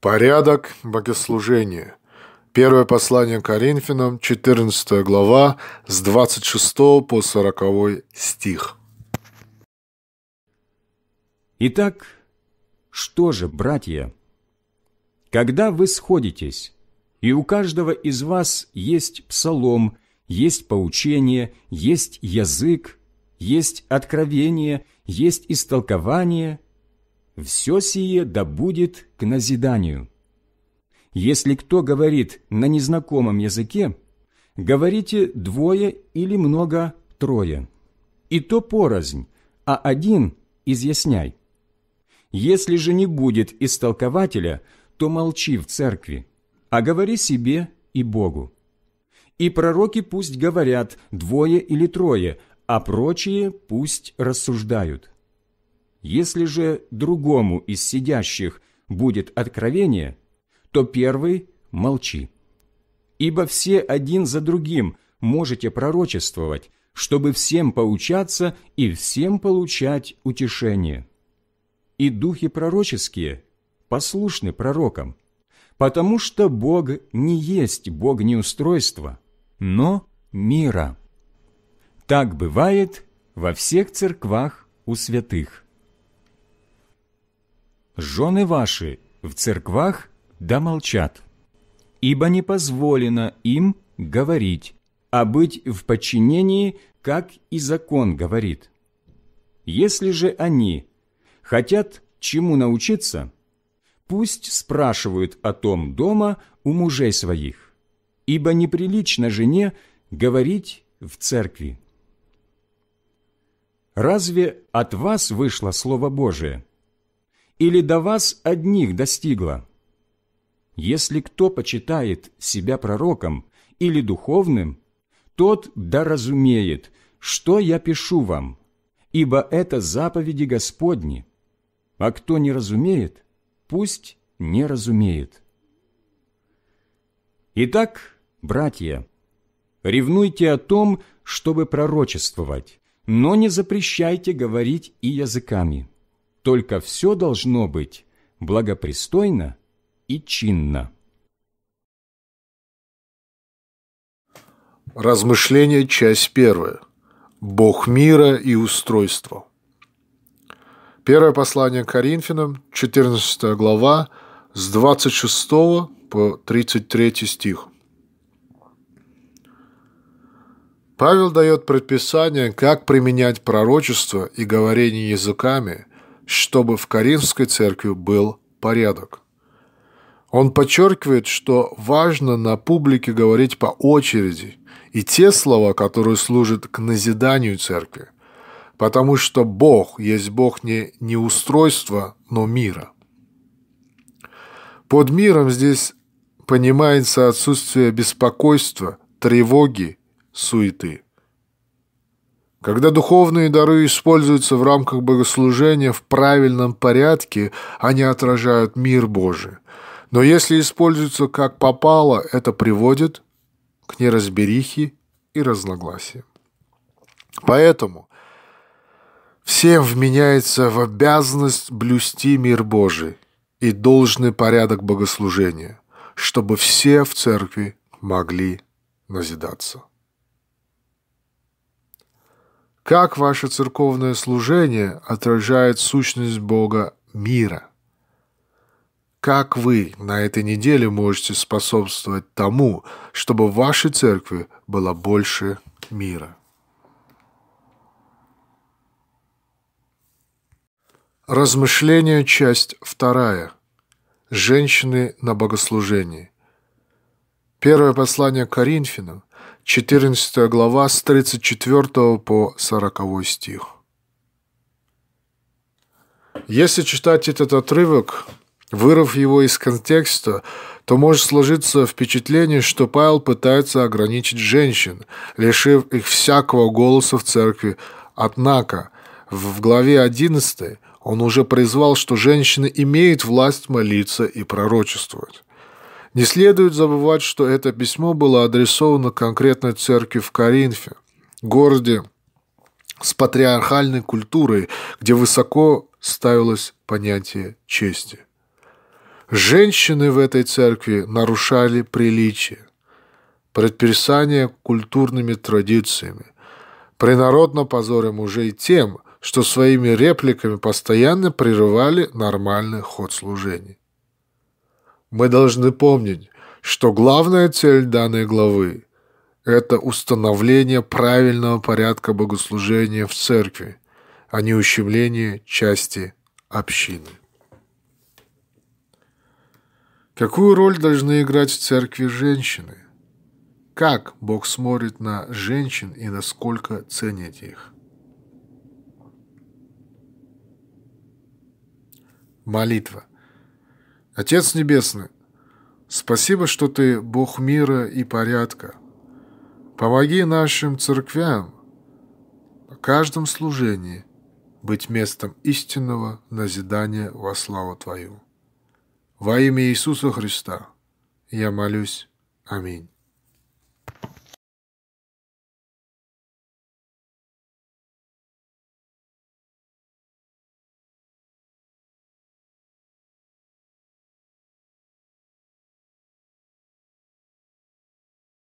Порядок богослужения. Первое послание Коринфянам, 14 глава, с 26 по 40 стих. Итак, что же, братья, когда вы сходитесь, и у каждого из вас есть псалом, есть поучение, есть язык, есть откровение, есть истолкование – все сие да будет к назиданию. Если кто говорит на незнакомом языке, говорите двое или много трое, и то порознь, а один изъясняй. Если же не будет истолкователя, то молчи в церкви, а говори себе и Богу. И пророки пусть говорят двое или трое, а прочие пусть рассуждают. Если же другому из сидящих будет откровение, то первый молчи. Ибо все один за другим можете пророчествовать, чтобы всем поучаться и всем получать утешение. И духи пророческие послушны пророкам, потому что Бог не есть Бог неустройства, но мира. Так бывает во всех церквах у святых жены ваши в церквах да молчат, ибо не позволено им говорить, а быть в подчинении, как и закон говорит. Если же они хотят чему научиться, пусть спрашивают о том дома у мужей своих, ибо неприлично жене говорить в церкви. Разве от вас вышло Слово Божие – или до вас одних достигло? Если кто почитает себя пророком или духовным, тот да разумеет, что я пишу вам, ибо это заповеди Господни. А кто не разумеет, пусть не разумеет. Итак, братья, ревнуйте о том, чтобы пророчествовать, но не запрещайте говорить и языками только все должно быть благопристойно и чинно. Размышление, часть первая. Бог мира и устройства. Первое послание к Коринфянам, 14 глава, с 26 по 33 стих. Павел дает предписание, как применять пророчество и говорение языками чтобы в Каринской церкви был порядок. Он подчеркивает, что важно на публике говорить по очереди и те слова, которые служат к назиданию церкви, потому что Бог есть Бог не, не устройства, но мира. Под миром здесь понимается отсутствие беспокойства, тревоги, суеты – когда духовные дары используются в рамках богослужения в правильном порядке, они отражают мир Божий. Но если используются как попало, это приводит к неразберихе и разногласиям. Поэтому всем вменяется в обязанность блюсти мир Божий и должный порядок богослужения, чтобы все в церкви могли назидаться. Как ваше церковное служение отражает сущность Бога мира? Как вы на этой неделе можете способствовать тому, чтобы в вашей церкви было больше мира? Размышление, часть вторая. Женщины на богослужении. Первое послание Коринфянам, 14 глава, с 34 по 40 стих. Если читать этот отрывок, вырыв его из контекста, то может сложиться впечатление, что Павел пытается ограничить женщин, лишив их всякого голоса в церкви. Однако в главе 11 он уже призвал, что женщины имеют власть молиться и пророчествовать. Не следует забывать, что это письмо было адресовано конкретной церкви в Коринфе, городе с патриархальной культурой, где высоко ставилось понятие чести. Женщины в этой церкви нарушали приличие, предписание культурными традициями, принародно позоря мужей тем, что своими репликами постоянно прерывали нормальный ход служений. Мы должны помнить, что главная цель данной главы – это установление правильного порядка богослужения в церкви, а не ущемление части общины. Какую роль должны играть в церкви женщины? Как Бог смотрит на женщин и насколько ценит их? Молитва. Отец Небесный, спасибо, что Ты Бог мира и порядка. Помоги нашим церквям в каждом служении быть местом истинного назидания во славу Твою. Во имя Иисуса Христа я молюсь. Аминь.